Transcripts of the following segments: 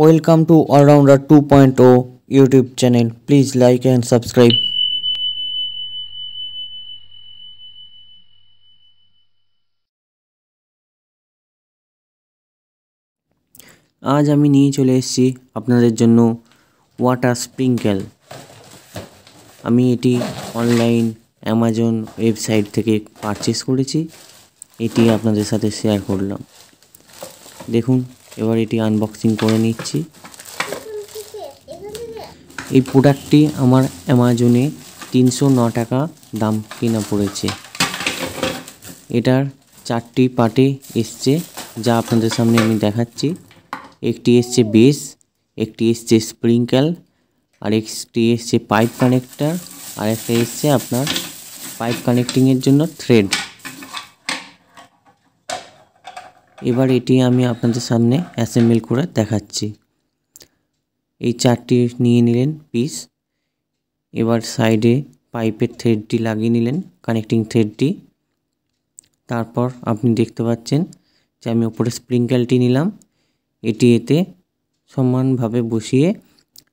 welcome to allrounder two point o YouTube channel please like and subscribe আজ আমি নিয়ে চলে এসেছি আপনাদের জন্য ওয়াটার স্প্রিঙ্কেল আমি এটি অনলাইন অ্যামাজন ওয়েবসাইট থেকে পারচেস করেছি এটি আপনাদের সাথে শেয়ার করলাম দেখুন এবার এটি আনবক্সিং করে নিচ্ছি এই প্রোডাক্টটি আমার অ্যামাজনে তিনশো ন টাকা দাম কেনা পড়েছে এটার চারটি পার্টে এসছে যা আপনাদের সামনে আমি দেখাচ্ছি একটি এসছে বেস একটি এসছে স্প্রিঙ্কেল আর একটি এসছে পাইপ কানেক্টার আর একটা এসছে আপনার পাইপ কানেক্টিংয়ের জন্য থ্রেড এবার এটি আমি আপনাদের সামনে অ্যাসেম্বল করে দেখাচ্ছি এই চারটি নিয়ে নিলেন পিস এবার সাইডে পাইপের থ্রেডটি লাগিয়ে নিলেন কানেক্টিং থ্রেডটি তারপর আপনি দেখতে পাচ্ছেন যে আমি ওপরে স্প্রিংকেলটি নিলাম এটি এতে সমানভাবে বসিয়ে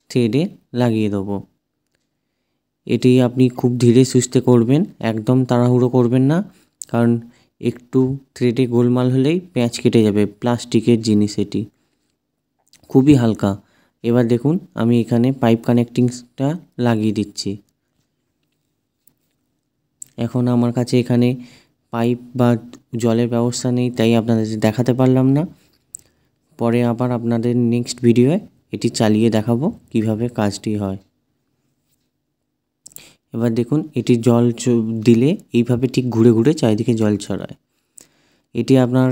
থ্রেডে লাগিয়ে দেব এটি আপনি খুব ধীরে সুস্থে করবেন একদম তাড়াহুড়ো করবেন না কারণ একটু থ্রেডে গোলমাল হলেই প্যাঁচ কেটে যাবে প্লাস্টিকের জিনিস এটি খুবই হালকা এবার দেখুন আমি এখানে পাইপ কানেক্টিংসটা লাগিয়ে দিচ্ছি এখন আমার কাছে এখানে পাইপ বা জলের ব্যবস্থা নেই তাই আপনাদের দেখাতে পারলাম না পরে আবার আপনাদের নেক্সট ভিডিওয়ে এটি চালিয়ে দেখাবো কিভাবে কাজটি হয় এবার দেখুন এটি জল দিলে এইভাবে ঠিক ঘুরে ঘুরে চারিদিকে জল ছড়ায় এটি আপনার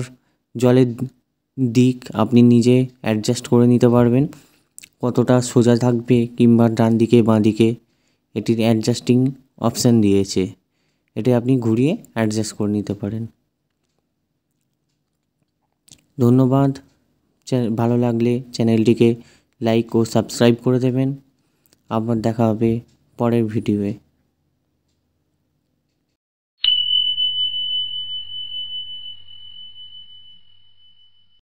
জলের দিক আপনি নিজে অ্যাডজাস্ট করে নিতে পারবেন কতটা সোজা থাকবে কিংবা ডান দিকে বাঁ দিকে এটির অ্যাডজাস্টিং অপশান দিয়েছে এটি আপনি ঘুরিয়ে অ্যাডজাস্ট করে নিতে পারেন ধন্যবাদ ভালো লাগলে চ্যানেলটিকে লাইক ও সাবস্ক্রাইব করে দেবেন আবার দেখা হবে পরের ভিডিওয়ে